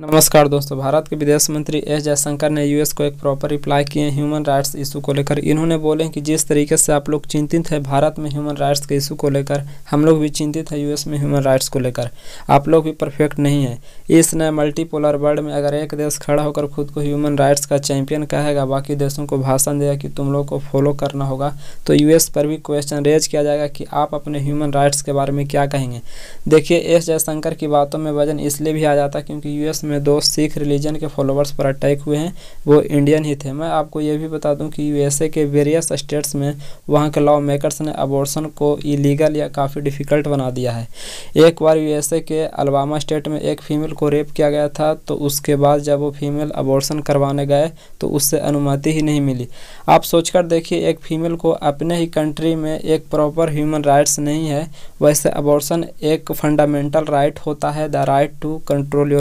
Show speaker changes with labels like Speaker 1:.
Speaker 1: नमस्कार दोस्तों भारत के विदेश मंत्री एस जयशंकर ने यूएस को एक प्रॉपर रिप्लाई किए ह्यूमन राइट्स इशू को लेकर इन्होंने बोले कि जिस तरीके से आप लोग चिंतित हैं भारत में ह्यूमन राइट्स के इशू को लेकर हम लोग भी चिंतित हैं यूएस में ह्यूमन राइट्स को लेकर आप लोग भी परफेक्ट नहीं है इस नए मल्टीपोलर वर्ल्ड में अगर एक देश खड़ा होकर खुद को ह्यूमन राइट्स का चैंपियन कहेगा बाकी देशों को भाषण देगा कि तुम लोग को फॉलो करना होगा तो यू पर भी क्वेश्चन रेज किया जाएगा कि आप अपने ह्यूमन राइट्स के बारे में क्या कहेंगे देखिए एस जयशंकर की बातों में वजन इसलिए भी आ जाता क्योंकि यूएस में दो सिख रिलीजन के फॉलोअर्स पर अटैक हुए हैं वो इंडियन ही थे मैं आपको ये भी बता दूं कि यूएसए के वेरियस स्टेट्स में वहाँ के लॉ मेकर्स ने अबॉर्सन को इलीगल या काफ़ी डिफ़िकल्ट बना दिया है एक बार यू के अलबामा स्टेट में एक फीमेल को रेप किया गया था तो उसके बाद जब वो फीमेल अबॉर्सन करवाने गए तो उससे अनुमति ही नहीं मिली आप सोचकर देखिए एक फीमेल को अपने ही कंट्री में एक प्रॉपर ह्यूमन राइट्स नहीं है वैसे अबॉर्सन एक फंडामेंटल राइट होता है the right to control your